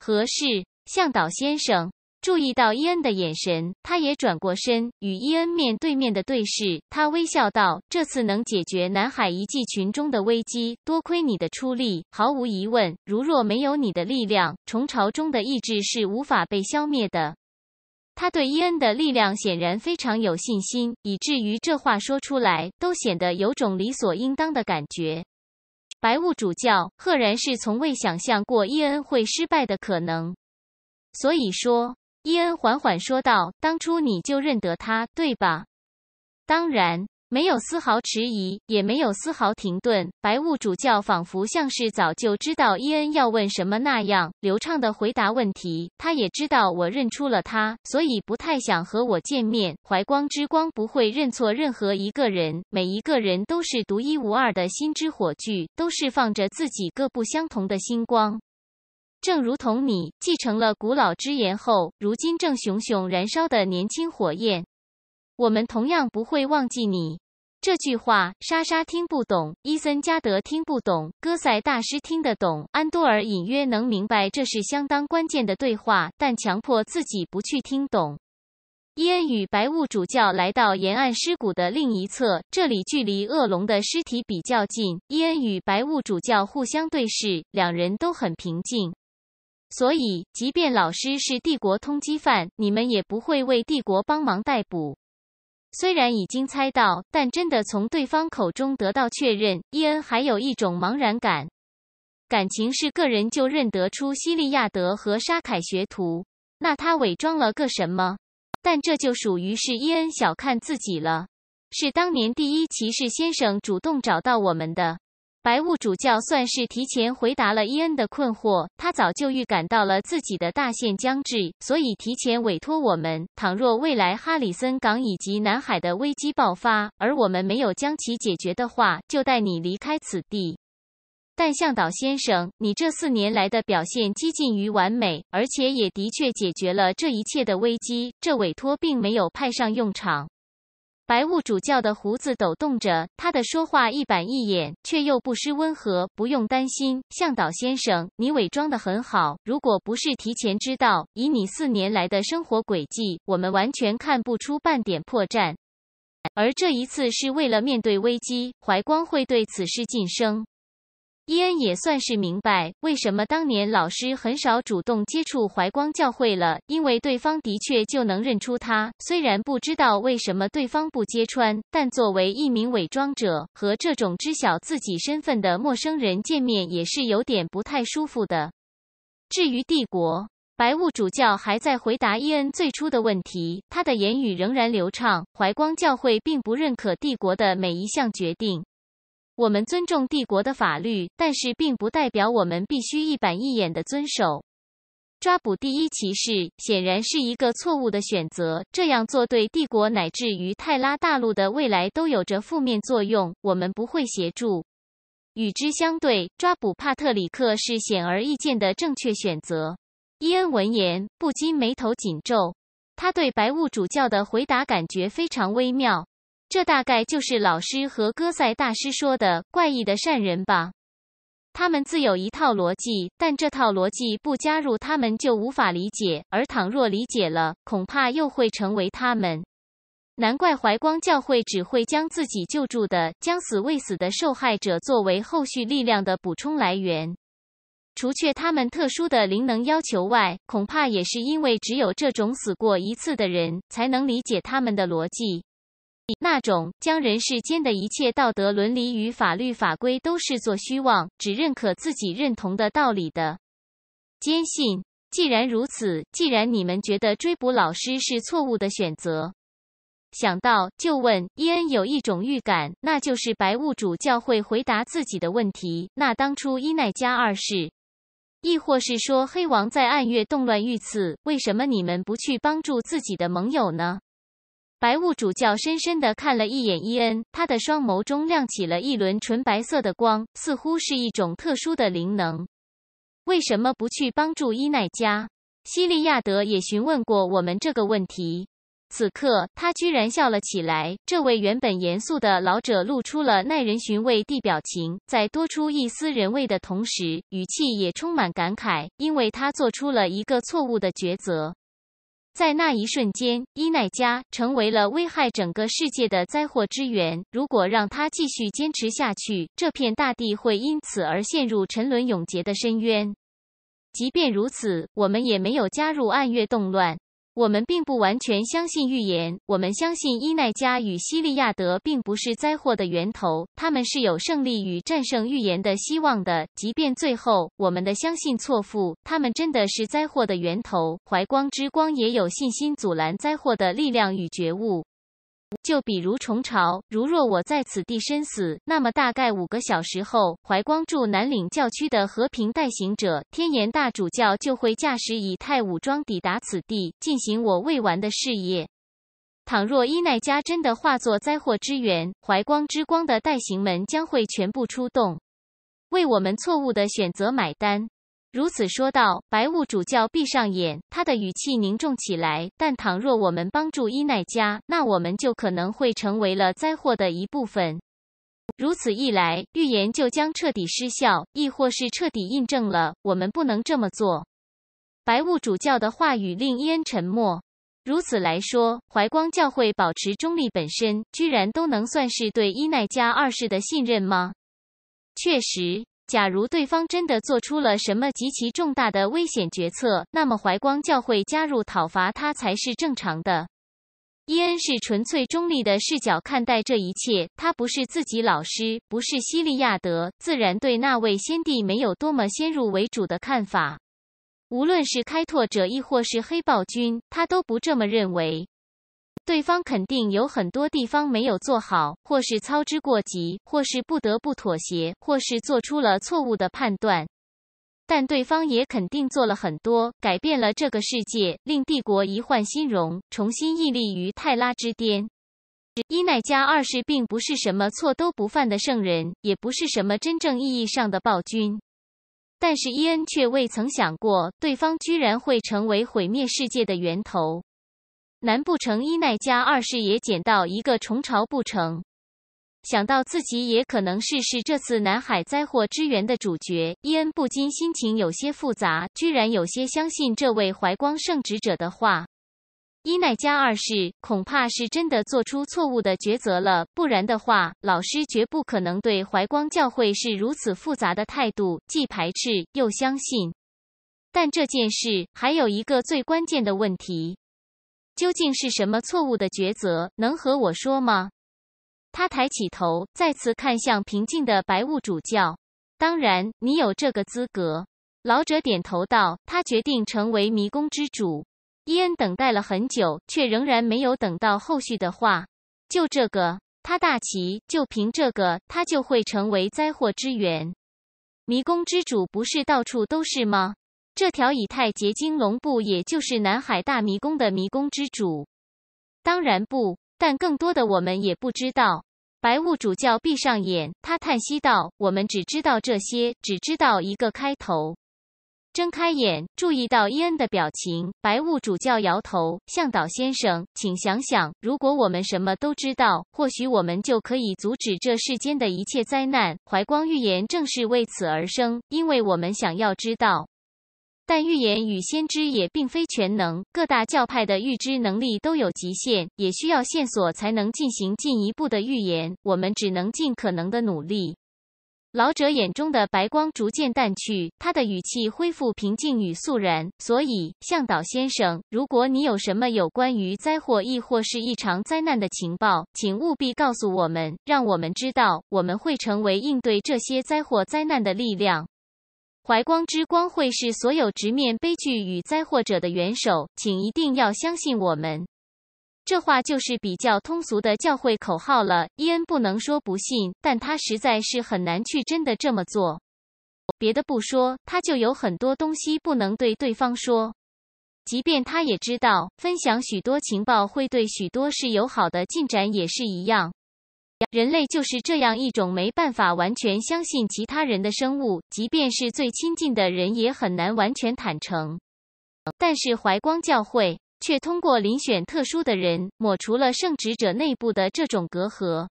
何事？向导先生注意到伊恩的眼神，他也转过身，与伊恩面对面的对视。他微笑道：“这次能解决南海遗迹群中的危机，多亏你的出力。毫无疑问，如若没有你的力量，虫巢中的意志是无法被消灭的。”他对伊恩的力量显然非常有信心，以至于这话说出来都显得有种理所应当的感觉。白雾主教赫然是从未想象过伊恩会失败的可能，所以说，伊恩缓缓说道：“当初你就认得他，对吧？”“当然。”没有丝毫迟疑，也没有丝毫停顿。白雾主教仿佛像是早就知道伊恩要问什么那样，流畅的回答问题。他也知道我认出了他，所以不太想和我见面。怀光之光不会认错任何一个人，每一个人都是独一无二的心之火炬，都释放着自己各不相同的星光。正如同你继承了古老之言后，如今正熊熊燃烧的年轻火焰。我们同样不会忘记你这句话。莎莎听不懂，伊森加德听不懂，戈赛大师听得懂，安多尔隐约能明白这是相当关键的对话，但强迫自己不去听懂。伊恩与白雾主教来到沿岸尸骨的另一侧，这里距离恶龙的尸体比较近。伊恩与白雾主教互相对视，两人都很平静。所以，即便老师是帝国通缉犯，你们也不会为帝国帮忙逮捕。虽然已经猜到，但真的从对方口中得到确认，伊恩还有一种茫然感。感情是个人就认得出西利亚德和沙凯学徒，那他伪装了个什么？但这就属于是伊恩小看自己了。是当年第一骑士先生主动找到我们的。白雾主教算是提前回答了伊恩的困惑。他早就预感到了自己的大限将至，所以提前委托我们：倘若未来哈里森港以及南海的危机爆发，而我们没有将其解决的话，就带你离开此地。但向导先生，你这四年来的表现接近于完美，而且也的确解决了这一切的危机，这委托并没有派上用场。白雾主教的胡子抖动着，他的说话一板一眼，却又不失温和。不用担心，向导先生，你伪装的很好。如果不是提前知道，以你四年来的生活轨迹，我们完全看不出半点破绽。而这一次是为了面对危机，怀光会对此事晋升。伊恩也算是明白为什么当年老师很少主动接触怀光教会了，因为对方的确就能认出他。虽然不知道为什么对方不揭穿，但作为一名伪装者，和这种知晓自己身份的陌生人见面也是有点不太舒服的。至于帝国白雾主教还在回答伊恩最初的问题，他的言语仍然流畅。怀光教会并不认可帝国的每一项决定。我们尊重帝国的法律，但是并不代表我们必须一板一眼的遵守。抓捕第一骑士显然是一个错误的选择，这样做对帝国乃至于泰拉大陆的未来都有着负面作用。我们不会协助。与之相对，抓捕帕特里克是显而易见的正确选择。伊恩闻言不禁眉头紧皱，他对白雾主教的回答感觉非常微妙。这大概就是老师和哥塞大师说的怪异的善人吧。他们自有一套逻辑，但这套逻辑不加入他们就无法理解，而倘若理解了，恐怕又会成为他们。难怪怀光教会只会将自己救助的将死未死的受害者作为后续力量的补充来源。除却他们特殊的灵能要求外，恐怕也是因为只有这种死过一次的人才能理解他们的逻辑。那种将人世间的一切道德伦理与法律法规都视作虚妄，只认可自己认同的道理的坚信。既然如此，既然你们觉得追捕老师是错误的选择，想到就问伊恩，有一种预感，那就是白雾主教会回答自己的问题。那当初伊奈加二世，亦或是说黑王在暗月动乱遇刺，为什么你们不去帮助自己的盟友呢？白雾主教深深的看了一眼伊恩，他的双眸中亮起了一轮纯白色的光，似乎是一种特殊的灵能。为什么不去帮助伊奈加？西利亚德也询问过我们这个问题。此刻，他居然笑了起来。这位原本严肃的老者露出了耐人寻味的表情，在多出一丝人味的同时，语气也充满感慨，因为他做出了一个错误的抉择。在那一瞬间，伊奈加成为了危害整个世界的灾祸之源。如果让他继续坚持下去，这片大地会因此而陷入沉沦永劫的深渊。即便如此，我们也没有加入暗月动乱。我们并不完全相信预言，我们相信伊奈加与西利亚德并不是灾祸的源头，他们是有胜利与战胜预言的希望的。即便最后我们的相信错付，他们真的是灾祸的源头。怀光之光也有信心阻拦灾祸的力量与觉悟。就比如虫巢，如若我在此地身死，那么大概五个小时后，怀光驻南岭教区的和平代行者天岩大主教就会驾驶以太武装抵达此地，进行我未完的事业。倘若伊奈加真的化作灾祸之源，怀光之光的代行们将会全部出动，为我们错误的选择买单。如此说道，白雾主教闭上眼，他的语气凝重起来。但倘若我们帮助伊奈加，那我们就可能会成为了灾祸的一部分。如此一来，预言就将彻底失效，亦或是彻底印证了我们不能这么做。白雾主教的话语令伊恩沉默。如此来说，怀光教会保持中立本身，居然都能算是对伊奈加二世的信任吗？确实。假如对方真的做出了什么极其重大的危险决策，那么怀光教会加入讨伐他才是正常的。伊恩是纯粹中立的视角看待这一切，他不是自己老师，不是西利亚德，自然对那位先帝没有多么先入为主的看法。无论是开拓者，亦或是黑暴君，他都不这么认为。对方肯定有很多地方没有做好，或是操之过急，或是不得不妥协，或是做出了错误的判断。但对方也肯定做了很多，改变了这个世界，令帝国一换新容，重新屹立于泰拉之巅。伊奈加二世并不是什么错都不犯的圣人，也不是什么真正意义上的暴君。但是伊恩却未曾想过，对方居然会成为毁灭世界的源头。难不成伊奈加二世也捡到一个虫巢不成？想到自己也可能试试这次南海灾祸支援的主角伊恩，不禁心情有些复杂，居然有些相信这位怀光圣职者的话。伊奈加二世恐怕是真的做出错误的抉择了，不然的话，老师绝不可能对怀光教会是如此复杂的态度，既排斥又相信。但这件事还有一个最关键的问题。究竟是什么错误的抉择？能和我说吗？他抬起头，再次看向平静的白雾主教。当然，你有这个资格。老者点头道。他决定成为迷宫之主。伊恩等待了很久，却仍然没有等到后续的话。就这个，他大旗就凭这个，他就会成为灾祸之源。迷宫之主不是到处都是吗？这条以太结晶龙布，也就是南海大迷宫的迷宫之主。当然不，但更多的我们也不知道。白雾主教闭上眼，他叹息道：“我们只知道这些，只知道一个开头。”睁开眼，注意到伊恩的表情，白雾主教摇头：“向导先生，请想想，如果我们什么都知道，或许我们就可以阻止这世间的一切灾难。怀光预言正是为此而生，因为我们想要知道。”但预言与先知也并非全能，各大教派的预知能力都有极限，也需要线索才能进行进一步的预言。我们只能尽可能的努力。老者眼中的白光逐渐淡去，他的语气恢复平静与肃然。所以，向导先生，如果你有什么有关于灾祸，亦或是异常灾难的情报，请务必告诉我们，让我们知道，我们会成为应对这些灾祸、灾难的力量。怀光之光会是所有直面悲剧与灾祸者的元首，请一定要相信我们。这话就是比较通俗的教会口号了。伊恩不能说不信，但他实在是很难去真的这么做。别的不说，他就有很多东西不能对对方说。即便他也知道，分享许多情报会对许多事有好的进展，也是一样。人类就是这样一种没办法完全相信其他人的生物，即便是最亲近的人也很难完全坦诚。但是怀光教会却通过遴选特殊的人，抹除了圣职者内部的这种隔阂。